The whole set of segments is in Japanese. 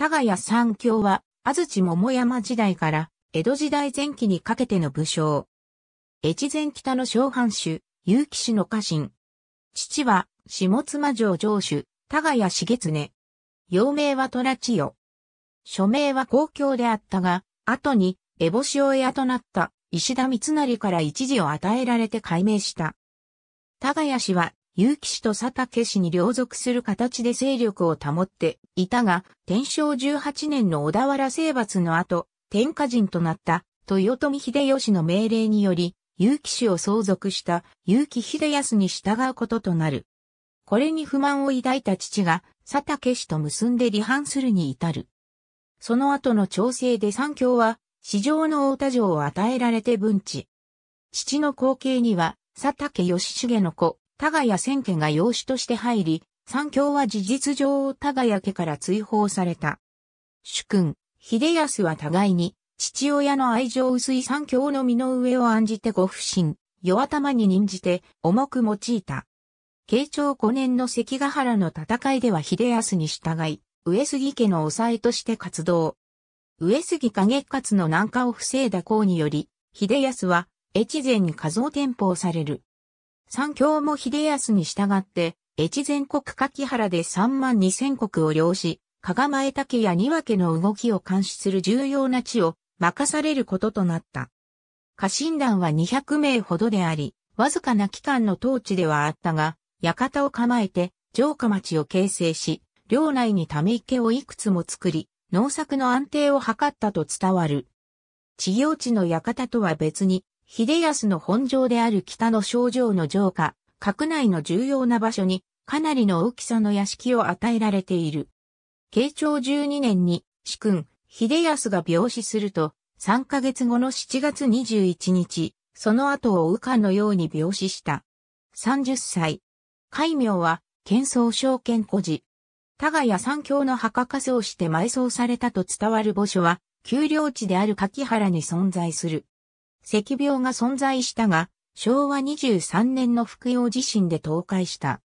多賀谷三郷は、安土桃山時代から、江戸時代前期にかけての武将。越前北の小藩主、結城氏の家臣。父は、下妻城城主、多賀谷重常。幼名は虎千代。署名は公共であったが、後に、烏帽子親となった、石田三成から一時を与えられて改名した。多賀谷氏は、結城氏と佐竹氏に両属する形で勢力を保っていたが、天正18年の小田原征伐の後、天下人となった豊臣秀吉の命令により、結城氏を相続した結城秀康に従うこととなる。これに不満を抱いた父が佐竹氏と結んで離反するに至る。その後の調整で三強は、市場の大田城を与えられて分治。父の後継には、佐竹義重の子、多賀や千家が養子として入り、三教は事実上多賀や家から追放された。主君、秀康は互いに、父親の愛情薄い三教の身の上を案じてご不信、弱玉に任じて重く用いた。慶長5年の関ヶ原の戦いでは秀康に従い、上杉家の抑えとして活動。上杉家月勝の南下を防いだ功により、秀康は、越前に数を転封される。三教も秀康に従って、越前国柿原で三万二千国を領し、加賀前竹や二分けの動きを監視する重要な地を任されることとなった。家臣団は二百名ほどであり、わずかな期間の統治ではあったが、館を構えて城下町を形成し、領内にため池をいくつも作り、農作の安定を図ったと伝わる。地行地の館とは別に、秀康の本城である北の省城の城下、閣内の重要な場所に、かなりの大きさの屋敷を与えられている。慶長12年に、主君、秀康が病死すると、3ヶ月後の7月21日、その後を右下のように病死した。30歳。戒名は、剣僧昇剣孤児。多賀や三教の墓仮すをして埋葬されたと伝わる墓所は、丘陵地である柿原に存在する。赤病が存在したが、昭和23年の福洋地震で倒壊した。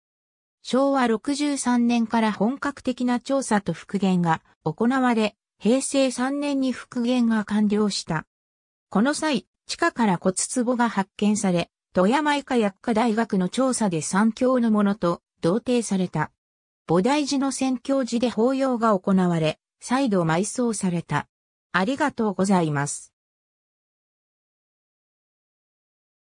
昭和63年から本格的な調査と復元が行われ、平成3年に復元が完了した。この際、地下から骨壺が発見され、富山医科薬科大学の調査で三教のものと同定された。菩提寺の宣教寺で法要が行われ、再度埋葬された。ありがとうございます。